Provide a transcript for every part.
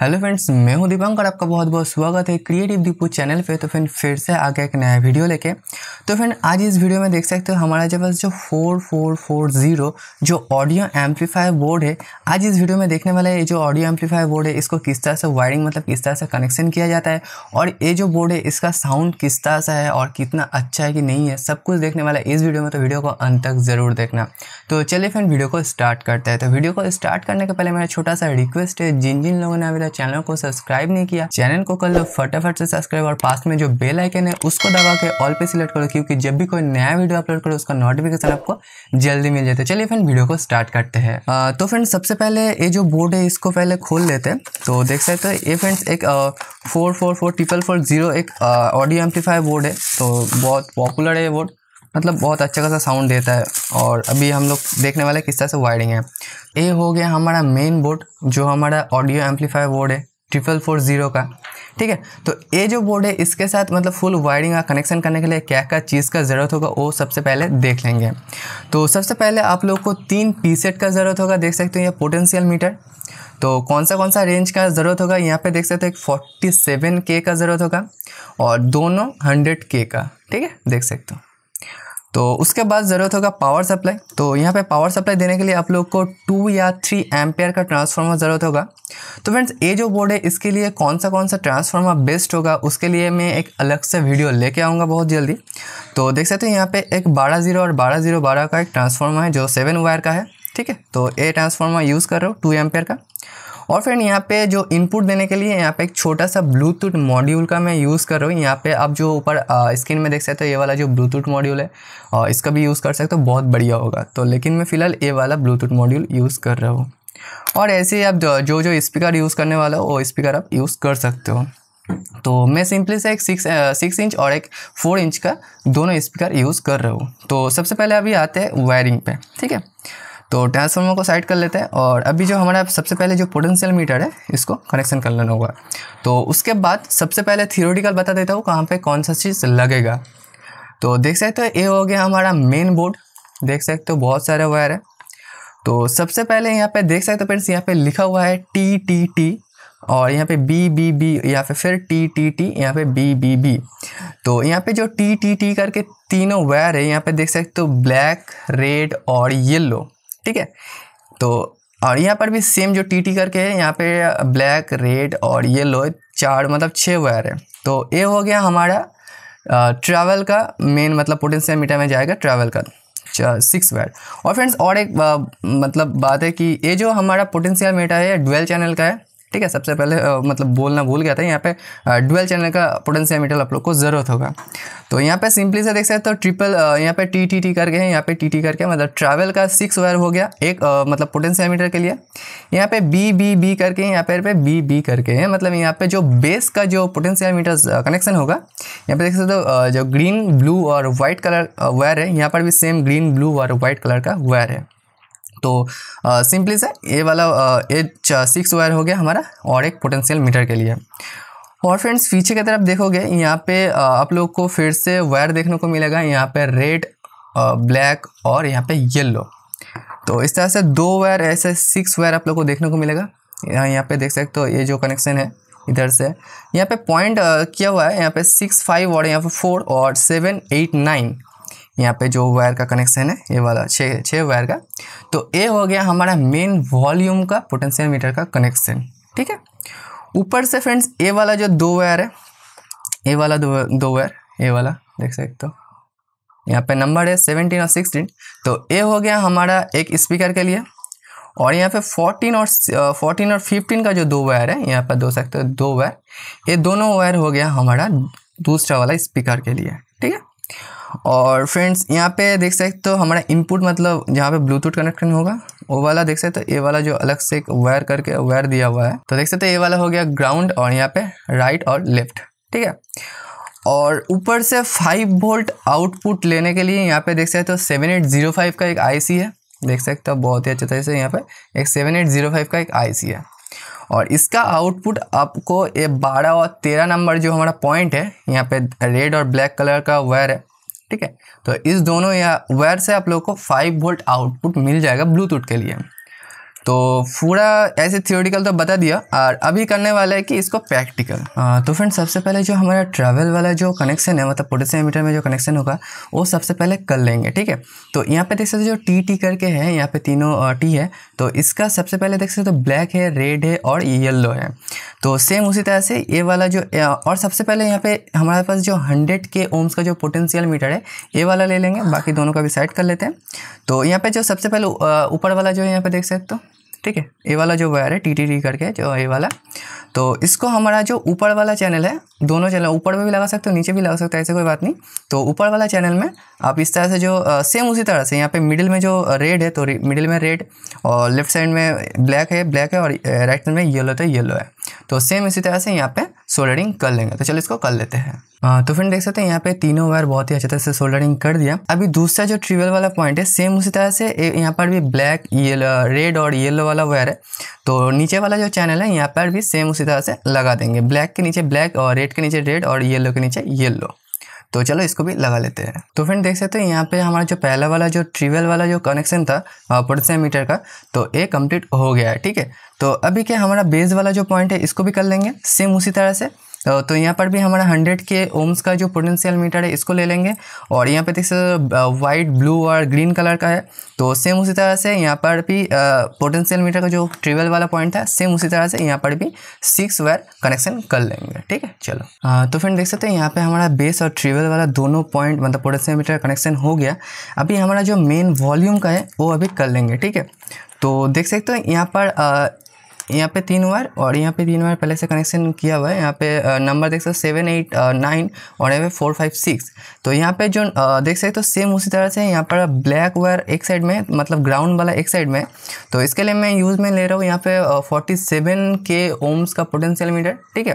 Hello friends मैं हूं दीपांकर आपका बहुत बहुत स्वागत है क्रिएटिव दीपू चैनल पे तो फ्रेंड फिर से आगे एक नया वीडियो लेके तो फ्रेंड आज इस वीडियो में देख सकते हो हमारा जब जो फोर फोर फोर ज़ीरो जो ऑडियो एम्पलीफायर बोर्ड है आज इस वीडियो में देखने वाला है ये जो ऑडियो एम्पलीफायर बोर्ड है इसको किस तरह से वायरिंग मतलब किस तरह से कनेक्शन किया जाता है और ये जो बोर्ड है इसका साउंड किस तरह सा है और कितना अच्छा है कि नहीं है सब कुछ देखने वाला है इस वीडियो में तो वीडियो को अंत तक ज़रूर देखना तो चलिए फ्रेंड वीडियो को स्टार्ट करते हैं तो वीडियो को स्टार्ट करने के पहले मेरा छोटा सा रिक्वेस्ट है जिन जिन लोगों ने अभी है चैनल को सब्सक्राइब नहीं किया चैनल को कर लो फटाफट से सब्सक्राइब और पास में जो बेल आइकन है उसको दबा के ऑल पे सिलेक्ट करो क्योंकि जब भी कोई नया वीडियो अपलोड करो उसका नोटिफिकेशन आपको जल्दी मिल जाता है चलिए फ्रेंड वीडियो को स्टार्ट करते हैं तो फ्रेंड सबसे पहले ये जो बोर्ड है इसको पहले खोल लेते हैं तो देख सकते हो ये फ्रेंड्स एक four four four triple four zero एक ऑडियो एम्पलीफायर बोर्ड है तो बहुत पॉपुलर है ये बोर्ड मतलब बहुत अच्छा खासा साउंड देता है और अभी हम लोग देखने वाले किस तरह से वायरिंग है ये हो गया हमारा मेन बोर्ड जो हमारा ऑडियो एम्पलीफायर बोर्ड है ट्रिपल फोर ज़ीरो का ठीक है तो ये जो बोर्ड है इसके साथ मतलब फुल वायरिंग का कनेक्शन करने के लिए क्या क्या चीज़ का ज़रूरत होगा वो सबसे पहले देख लेंगे तो सबसे पहले आप लोग को तीन पीसेट का ज़रूरत होगा देख सकते हो ये पोटेंशियल मीटर तो कौन सा कौन सा रेंज का ज़रूरत होगा यहाँ पे देख सकते हो एक फोर्टी सेवन के का ज़रूरत होगा और दोनों हंड्रेड के का ठीक है देख सकते हो तो उसके बाद ज़रूरत होगा पावर सप्लाई तो यहाँ पे पावर सप्लाई देने के लिए आप लोग को टू या थ्री एम्पेयर का ट्रांसफार्मर ज़रूरत होगा तो फ्रेंड्स ये जो बोर्ड है इसके लिए कौन सा कौन सा ट्रांसफार्मर बेस्ट होगा उसके लिए मैं एक अलग से वीडियो लेके आऊँगा बहुत जल्दी तो देख सकते हो यहाँ पर एक बारह जीरो और बारह जीरो बारह का एक ट्रांसफार्मर है जो सेवन वायर का है ठीक है तो ये ट्रांसफार्मर यूज़ कर रहे हो टू एम्पेयर का और फ्रेंड यहाँ पे जो इनपुट देने के लिए यहाँ पे एक छोटा सा ब्लूटूथ मॉड्यूल का मैं यूज़ कर रहा हूँ यहाँ पे आप जो ऊपर स्क्रीन में देख सकते हो ये वाला जो ब्लूटूथ मॉड्यूल है आ, इसका भी यूज़ कर सकते हो बहुत बढ़िया होगा तो लेकिन मैं फ़िलहाल ये वाला ब्लूटूथ मॉड्यूल यूज़ कर रहा हूँ और ऐसे ही आप जो जो स्पीकर यूज़ करने वाला हो वो स्पीकर आप यूज़ कर सकते हो तो मैं सिंपली से एक सिक्स सिक्स इंच और एक फोर इंच का दोनों स्पीकर यूज़ कर रहा हूँ तो सबसे पहले अभी आते हैं वायरिंग पे ठीक है तो ट्रांसफार्मर को साइड कर लेते हैं और अभी जो हमारा सबसे पहले जो पोटेंशियल मीटर है इसको कनेक्शन कर लेना होगा तो उसके बाद सबसे पहले थियोरिटिकल बता देता हूँ कहाँ पर कौन सा चीज़ लगेगा तो देख सकते हो ये हो गया हमारा मेन बोर्ड देख सकते हो बहुत सारे वायर है तो सबसे पहले यहाँ पे देख सकते हो फ्रेंड्स यहाँ पे लिखा हुआ है टी टी टी और यहाँ पे बी बी बी या फिर फिर टी टी टी यहाँ पे बी बी बी तो यहाँ पे जो टी टी टी करके तीनों वायर है यहाँ पे देख सकते हो ब्लैक रेड और येलो ठीक है तो और यहाँ पर भी सेम जो टी टी करके है यहाँ पे ब्लैक रेड और येलो चार मतलब छः वायर है तो ये हो गया हमारा ट्रैवल का मेन मतलब पोटेंशियल मीटर में जाएगा ट्रैवल का सिक्स वायर और फ्रेंड्स और एक आ, मतलब बात है कि ये जो हमारा पोटेंशियल मीटर है ड्वेल चैनल का है ठीक है सबसे पहले आ, मतलब बोलना भूल गया था यहाँ पे डुअल चैनल का मीटर आप लोग को ज़रूरत होगा तो यहाँ पे सिंपली से देख सकते हो तो ट्रिपल यहाँ पे टी टी टी करके है यहाँ पे टी टी करके मतलब ट्रैवल का सिक्स वायर हो गया एक आ, मतलब मीटर के लिए यहाँ पे बी बी बी करके यहाँ पे बी बी करके है मतलब यहाँ पे जो बेस का जो मीटर कनेक्शन होगा यहाँ पे देख सकते हो जो ग्रीन ब्लू और वाइट कलर वायर है यहाँ पर भी सेम ग्रीन ब्लू और वाइट कलर का वायर है तो सिंपली से ये वाला एच सिक्स वायर हो गया हमारा और एक पोटेंशियल मीटर के लिए और फ्रेंड्स पीछे की तरफ देखोगे यहाँ पे आप लोग को फिर से वायर देखने को मिलेगा यहाँ पे रेड ब्लैक और यहाँ पे येलो तो इस तरह से दो वायर ऐसे सिक्स वायर आप लोग को देखने को मिलेगा यहाँ यहाँ पे देख सकते हो ये जो कनेक्शन है इधर से यहाँ पे पॉइंट किया हुआ है यहाँ पे सिक्स फाइव और यहाँ पे फोर और सेवन एट नाइन यहाँ पे जो वायर का कनेक्शन है ये वाला छः छः वायर का तो ए हो गया हमारा मेन वॉल्यूम का पोटेंशियल मीटर का कनेक्शन ठीक है ऊपर से फ्रेंड्स ए वाला जो दो वायर है ए वाला दो दो वायर ए वाला देख सकते हो यहाँ पे नंबर है सेवनटीन और सिक्सटीन तो ए हो गया हमारा एक स्पीकर के लिए और यहाँ पे फोर्टीन और फोर्टीन और फिफ्टीन का जो दो वायर है यहाँ पर दो सकते हो दो वायर ये दोनों वायर हो गया हमारा दूसरा वाला स्पीकर के लिए ठीक है और फ्रेंड्स यहाँ पे देख सकते हो तो हमारा इनपुट मतलब जहाँ पे ब्लूटूथ कनेक्शन होगा वो वाला देख सकते हो ये वाला जो अलग से एक वायर करके वायर दिया हुआ है तो देख सकते हो ये वाला हो गया ग्राउंड और यहाँ पे राइट और लेफ्ट ठीक है और ऊपर से 5 वोल्ट आउटपुट लेने के लिए यहाँ पे देख सकते हो सेवन एट जीरो फाइव का एक सी है देख सकते हो तो बहुत ही अच्छे तरह से यहाँ पे एक सेवन एट जीरो फाइव का एक सी है और इसका आउटपुट आपको ये बारह और तेरह नंबर जो हमारा पॉइंट है यहाँ पे रेड और ब्लैक कलर का वायर है ठीक है तो इस दोनों या वायर से आप लोगों को 5 वोल्ट आउटपुट मिल जाएगा ब्लूटूथ के लिए तो पूरा ऐसे थियोरिकल तो बता दिया और अभी करने वाला है कि इसको प्रैक्टिकल तो फ्रेंड सबसे पहले जो हमारा ट्रैवल वाला जो कनेक्शन है मतलब पोटेंशियोमीटर में जो कनेक्शन होगा वो सबसे पहले कर लेंगे ठीक है तो यहाँ पे देख सकते हो जो टी टी करके है यहाँ पे तीनों टी है तो इसका सबसे पहले देख सकते तो ब्लैक है रेड है और येल्लो है तो सेम उसी तरह से ये वाला जो और सबसे पहले यहाँ पे हमारे पास जो हंड्रेड के ओम्स का जो पोटेंशियल मीटर है ये वाला ले लेंगे बाकी दोनों का भी साइड कर लेते हैं तो यहाँ पे जो सबसे पहले ऊपर वाला जो यहाँ पे देख सकते हो ठीक है ये वाला जो वायर है टी टी टी करके जो ये वाला तो इसको हमारा जो ऊपर वाला चैनल है दोनों चैनल ऊपर में भी लगा सकते हो नीचे भी लगा सकते हो ऐसे कोई बात नहीं तो ऊपर वाला चैनल में आप इस तरह से जो आ, सेम उसी तरह से यहाँ पे मिडिल में जो रेड है तो मिडिल में रेड और लेफ्ट साइड में ब्लैक है ब्लैक है और राइट साइड में येलो तो येलो है तो सेम तो इसी तरह से यहाँ पर सोल्डरिंग कर लेंगे तो चलो इसको कर लेते हैं आ, तो फिर देख सकते हैं यहाँ पे तीनों वायर बहुत ही अच्छे तरह से सोल्डरिंग कर दिया अभी दूसरा जो ट्रिवल वाला पॉइंट है सेम उसी तरह से यहाँ पर भी ब्लैक येलो रेड और येलो वाला वायर है तो नीचे वाला जो चैनल है यहाँ पर भी सेम उसी तरह से लगा देंगे ब्लैक के नीचे ब्लैक और रेड के नीचे रेड और येलो के नीचे येल्लो तो चलो इसको भी लगा लेते हैं तो फ्रेंड देख सकते हैं यहाँ पे हमारा जो पहला वाला जो ट्रिवल वाला जो कनेक्शन था पोटेशियम मीटर का तो ये कंप्लीट हो गया है ठीक है तो अभी क्या हमारा बेस वाला जो पॉइंट है इसको भी कर लेंगे सेम उसी तरह से तो, तो यहाँ पर भी हमारा हंड्रेड के ओम्स का जो पोटेंशियल मीटर है इसको ले लेंगे और यहाँ पे देख सकते वाइट ब्लू और ग्रीन कलर का है तो सेम उसी तरह से यहाँ पर भी पोटेंशियल uh, मीटर का जो ट्रेवल वाला पॉइंट था सेम उसी तरह से यहाँ पर भी सिक्स वायर कनेक्शन कर लेंगे ठीक है चलो आ, uh, तो फ्रेंड देख सकते हैं यहाँ पर हमारा बेस और ट्रेवल वाला दोनों पॉइंट मतलब पोटेंशियल मीटर कनेक्शन हो गया अभी हमारा जो मेन वॉल्यूम का है वो अभी कर लेंगे ठीक है तो देख सकते हो यहाँ पर uh, यहाँ पे तीन वायर और यहाँ पे तीन वायर पहले से कनेक्शन किया हुआ है यहाँ पे नंबर देख सकते हो सेवन एट नाइन और यहाँ पे फोर फाइव सिक्स तो यहाँ पे जो देख सकते हो तो सेम उसी तरह से यहाँ पर ब्लैक वायर एक साइड में मतलब ग्राउंड वाला एक साइड में तो इसके लिए मैं यूज़ में ले रहा हूँ यहाँ पे फोर्टी सेवन के ओम्स का पोटेंशियल मीटर ठीक है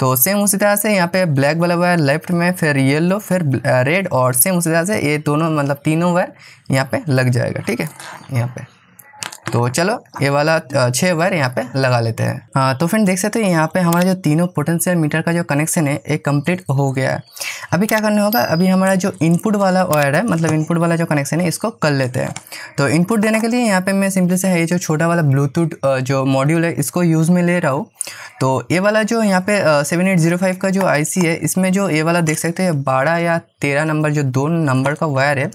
तो सेम उसी तरह से यहाँ पे ब्लैक वाला वायर लेफ्ट में फिर येलो फिर रेड और सेम उसी तरह से ये दोनों मतलब तीनों वायर यहाँ पर लग जाएगा ठीक है यहाँ पर तो चलो ये वाला छः वायर यहाँ पे लगा लेते हैं हाँ तो फ्रेंड देख सकते हो यहाँ पे हमारा जो तीनों पोटेंशियल मीटर का जो कनेक्शन है ये कंप्लीट हो गया है अभी क्या करना होगा अभी हमारा जो इनपुट वाला वायर है मतलब इनपुट वाला जो कनेक्शन है इसको कर लेते हैं तो इनपुट देने के लिए यहाँ पे मैं सिंपली से है ये जो छोटा वाला ब्लूटूथ जो मॉड्यूल है इसको यूज़ में ले रहा हूँ तो ये वाला जो यहाँ पे सेवन एट ज़ीरो फाइव का जो आईसी है इसमें जो ये वाला देख सकते हैं बारह या तेरह नंबर जो दो नंबर का वायर है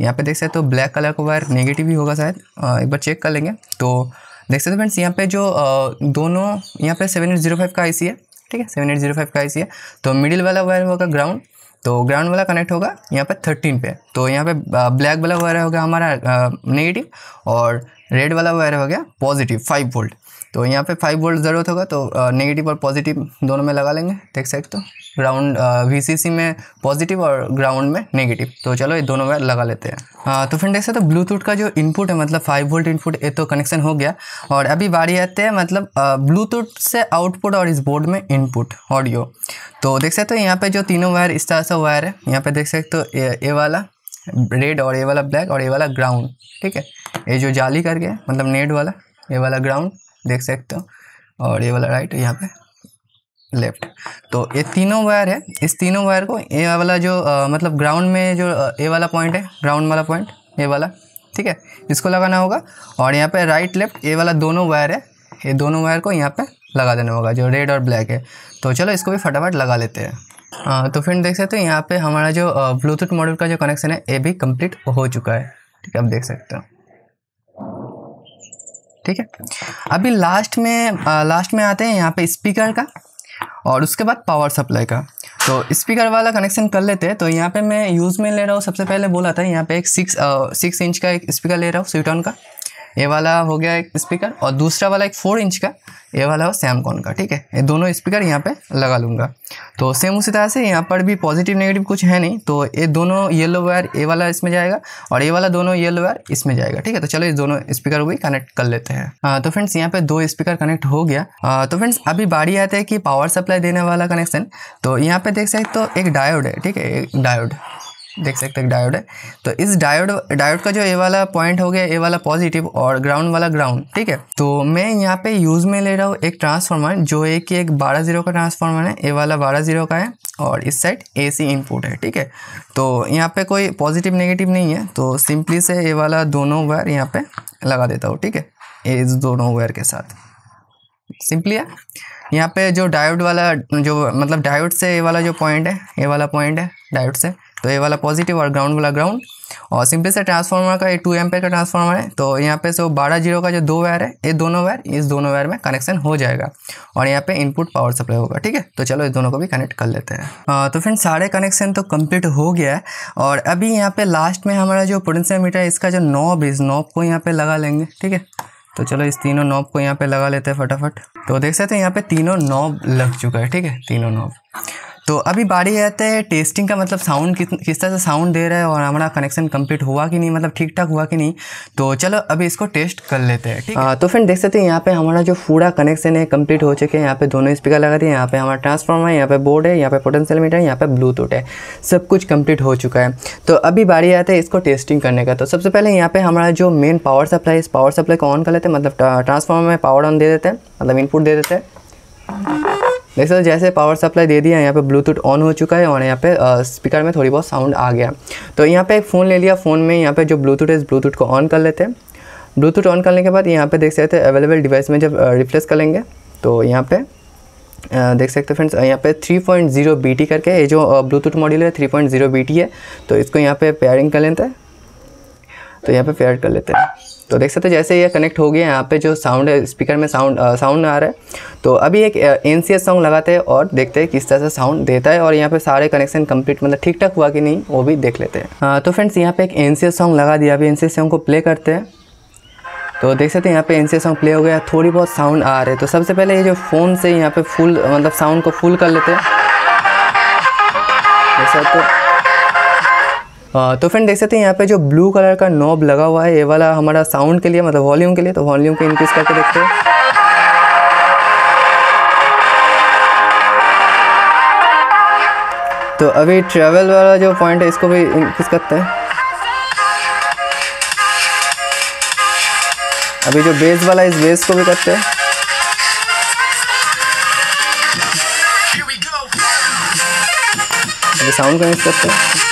यहाँ पे देख सकते हो तो ब्लैक कलर का वायर नेगेटिव ही होगा शायद एक बार चेक कर लेंगे तो देख सकते हो फ्रेंड्स यहाँ पे जो दोनों यहाँ पे सेवन एट ज़ीरो फाइव का आई है ठीक है सेवन एट जीरो फाइव का आई है तो मिडिल वाला वायर होगा ग्राउंड तो ग्राउंड वाला कनेक्ट होगा यहाँ पे थर्टीन पे तो यहाँ पे ब्लैक वाला वायर होगा हमारा नेगेटिव और रेड वाला वायर हो गया पॉजिटिव फाइव वोल्ट तो यहाँ पे फाइव वोल्ट ज़रूरत होगा तो नेगेटिव और पॉजिटिव दोनों में लगा लेंगे देख सकते हो ग्राउंड वीसीसी में पॉजिटिव और ग्राउंड में नेगेटिव तो चलो ये दोनों में लगा लेते हैं आ, तो फिर देख सकते हो तो ब्लूटूथ का जो इनपुट है मतलब फाइव वोल्ट इनपुट ये तो कनेक्शन हो गया और अभी बारी आते हैं मतलब ब्लूटूथ से आउटपुट और इस बोर्ड में इनपुट ऑडियो तो देख सकते हो तो यहाँ पे जो तीनों वायर इस तरह से वायर है यहाँ पे देख सकते हो तो ए, ए वाला रेड और ए वाला ब्लैक और ए वाला ग्राउंड ठीक है ये जो जाली करके मतलब नेट वाला ये वाला ग्राउंड देख सकते हो और ये वाला राइट यहाँ पे लेफ्ट तो ये तीनों वायर है इस तीनों वायर को ये वाला जो आ, मतलब ग्राउंड में जो ए वाला पॉइंट है ग्राउंड वाला पॉइंट ए वाला ठीक है इसको लगाना होगा और यहाँ पे राइट लेफ्ट ए वाला दोनों वायर है ये दोनों वायर को यहाँ पे लगा देना होगा जो रेड और ब्लैक है तो चलो इसको भी फटाफट लगा लेते हैं तो फिर देख सकते हो यहाँ पर हमारा जो ब्लूटूथ मॉडल का जो कनेक्शन है ये भी कंप्लीट हो चुका है ठीक है आप देख सकते हो ठीक है अभी लास्ट में आ, लास्ट में आते हैं यहाँ पे स्पीकर का और उसके बाद पावर सप्लाई का तो स्पीकर वाला कनेक्शन कर लेते हैं तो यहाँ पे मैं यूज़ में ले रहा हूँ सबसे पहले बोला था यहाँ पे एक सिक्स सिक्स इंच का एक स्पीकर ले रहा हूँ स्वीटॉन का ये वाला हो गया एक स्पीकर और दूसरा वाला एक फोर इंच का ये वाला हो सैमकॉन का ठीक है ये दोनों स्पीकर यहाँ पे लगा लूँगा तो सेम उसी तरह से यहाँ पर भी पॉजिटिव नेगेटिव कुछ है नहीं तो ये दोनों येलो वायर ये वाला इसमें जाएगा और ये वाला दोनों येलो वायर इसमें जाएगा ठीक है तो चलो इस दोनों स्पीकर को भी कनेक्ट कर लेते हैं आ, हाँ, तो फ्रेंड्स यहाँ पर दो स्पीकर कनेक्ट हो गया आ, हाँ, तो फ्रेंड्स अभी बारी आते हैं कि पावर सप्लाई देने वाला कनेक्शन तो यहाँ पर देख सकते तो एक डायोड है ठीक है एक डायोड देख सकते हैं डायोड है तो इस डायोड डायोड का जो ए वाला पॉइंट हो गया ए वाला पॉजिटिव और ग्राउंड वाला ग्राउंड ठीक है तो मैं यहाँ पे यूज़ में ले रहा हूँ एक ट्रांसफार्मर जो एक एक बारह जीरो का ट्रांसफार्मर है ए वाला बारह जीरो का है और इस साइड ए सी इनपुट है ठीक है तो यहाँ पे कोई पॉजिटिव नेगेटिव नहीं है तो सिंपली से ए वाला दोनों वायर यहाँ पे लगा देता हूँ ठीक है इस दोनों वायर के साथ सिंपली है यहाँ पे जो डायोड वाला जो मतलब डायोड से ये वाला जो पॉइंट है ये वाला पॉइंट है डायोड से तो ये वाला पॉजिटिव और ग्राउंड वाला ग्राउंड और सिंपली से ट्रांसफार्मर का ये टू एम का ट्रांसफार्मर है तो यहाँ पे से वो बारह जीरो का जो दो वायर है ये दोनों वायर इस दोनों वायर में कनेक्शन हो जाएगा और यहाँ पे इनपुट पावर सप्लाई होगा ठीक है तो चलो इस दोनों को भी कनेक्ट कर लेते हैं तो फ्रेंड सारे कनेक्शन तो कम्प्लीट हो गया है और अभी यहाँ पे लास्ट में हमारा जो पोटेंशियल मीटर है इसका जो नॉब इस नॉब को यहाँ पर लगा लेंगे ठीक है तो चलो इस तीनों नॉब को यहाँ पर लगा लेते हैं फटाफट तो देख सकते हैं यहाँ पर तीनों नॉब लग चुका है ठीक है तीनों नॉब तो अभी बारी रहते हैं टेस्टिंग का मतलब साउंड किस किस तरह से साउंड दे रहा है और हमारा कनेक्शन कंप्लीट हुआ कि नहीं मतलब ठीक ठाक हुआ कि नहीं तो चलो अभी इसको टेस्ट कर लेते हैं ठीक है? हाँ, तो फ्रेंड देख सकते हैं यहाँ पे हमारा जो पूरा कनेक्शन है कंप्लीट हो चुके हैं यहाँ पे दोनों स्पीकर लगा दिए यहाँ पे हमारा ट्रांसफार्मर है यहाँ पे बोर्ड है यहाँ पे पोटेंशियल मीटर है यहाँ पे ब्लूटूथ है सब कुछ कंप्लीट हो चुका है तो अभी बारी आते है इसको टेस्टिंग करने का तो सबसे पहले यहाँ पे हमारा जो मेन पावर सप्लाई इस पावर सप्लाई को ऑन कर लेते हैं मतलब ट्रांसफार्मर में पावर ऑन दे देते हैं मतलब इनपुट दे देते हैं देख सकते जैसे पावर सप्लाई दे दिया यहाँ पे ब्लूटूथ ऑन हो चुका है और यहाँ पे स्पीकर uh, में थोड़ी बहुत साउंड आ गया तो यहाँ पे एक फ़ोन ले लिया फ़ोन में यहाँ पे जो ब्लूटूथ है ब्लूटूथ को ऑन कर लेते हैं ब्लूटूथ ऑन करने के बाद यहाँ पे देख सकते हैं अवेलेबल डिवाइस में जब रिप्लेस uh, करेंगे तो यहाँ पे uh, देख सकते हो फ्रेंड्स यहाँ पे 3.0 पॉइंट करके ये जो ब्लूटूथ मॉड्यूल है 3.0 पॉइंट है तो इसको यहाँ पे पेयरिंग कर लेते हैं तो यहाँ पे पेयर कर लेते हैं तो देख सकते हैं जैसे ये कनेक्ट हो गया यहाँ पे जो साउंड है स्पीकर में साउंड साउंड आ रहा है तो अभी एक एन सी सॉन्ग लगाते हैं और देखते हैं किस तरह से साउंड देता है और यहाँ पे सारे कनेक्शन कंप्लीट मतलब ठीक ठाक हुआ कि नहीं वो भी देख लेते हैं हाँ, तो फ्रेंड्स यहाँ पे एक एन सी सॉन्ग लगा दिया अभी एन सी सॉन्ग को प्ले करते हैं तो देख सकते हैं यहाँ पे एन सॉन्ग प्ले हो गया थोड़ी बहुत साउंड आ रहे तो सबसे पहले ये जो फ़ोन से यहाँ पे फुल मतलब साउंड को फुल कर लेते हैं तो फ्रेंड देख सकते हैं यहाँ पे जो ब्लू कलर का नॉब लगा हुआ है ये वाला हमारा साउंड के लिए मतलब वॉल्यूम के लिए तो वॉल्यूम को इंक्रीज़ करके देखते हैं तो अभी ट्रेवल वाला जो पॉइंट है इसको भी इंक्रीज करते हैं अभी जो बेस वाला इस बेस को भी करते हैं साउंड कनेक्ट करते हैं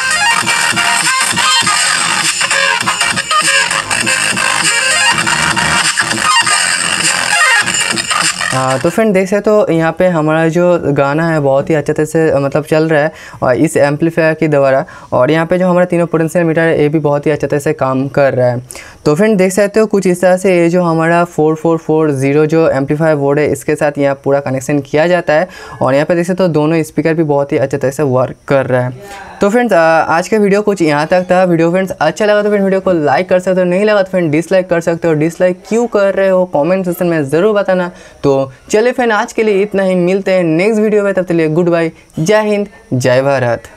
हाँ तो फ्रेंड देख सकते तो यहाँ पे हमारा जो गाना है बहुत ही अच्छे तरह से मतलब चल रहा है और इस एम्पलीफायर के द्वारा और यहाँ पे जो हमारा तीनों पोटेंशियल मीटर है ये भी बहुत ही अच्छे तरह से काम कर रहा है तो फ्रेंड देख सकते हो कुछ इस तरह से ये जो हमारा फोर फोर फोर जीरो जो एम्पलीफायर बोर्ड है इसके साथ यहाँ पूरा कनेक्शन किया जाता है और यहाँ पे देख सकते हो दोनों स्पीकर भी बहुत ही अच्छे तरह से वर्क कर रहा है तो फ्रेंड्स आज का वीडियो कुछ यहाँ तक था वीडियो फ्रेंड्स अच्छा लगा तो फ्रेंड वीडियो को लाइक कर सकते हो नहीं लगा तो फ्रेंड डिसलाइक कर सकते हो डिसलाइक क्यों कर रहे हो कॉमेंट सेक्शन में ज़रूर बताना तो चलिए फ्रेंड आज के लिए इतना ही मिलते हैं नेक्स्ट वीडियो में तब तक लिए गुड बाय जय हिंद जय भारत